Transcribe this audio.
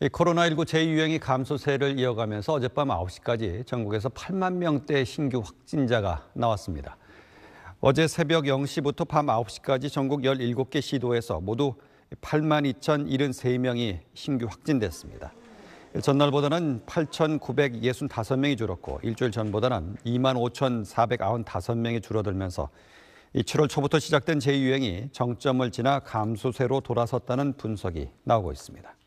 코로나19 제유행이 감소세를 이어가면서 어젯밤 9시까지 전국에서 8만 명대 신규 확진자가 나왔습니다. 어제 새벽 0시부터 밤 9시까지 전국 17개 시도에서 모두 8만 2,073명이 신규 확진됐습니다. 전날보다는 8,965명이 줄었고 일주일 전보다는 25,495명이 줄어들면서 7월 초부터 시작된 제유행이 정점을 지나 감소세로 돌아섰다는 분석이 나오고 있습니다.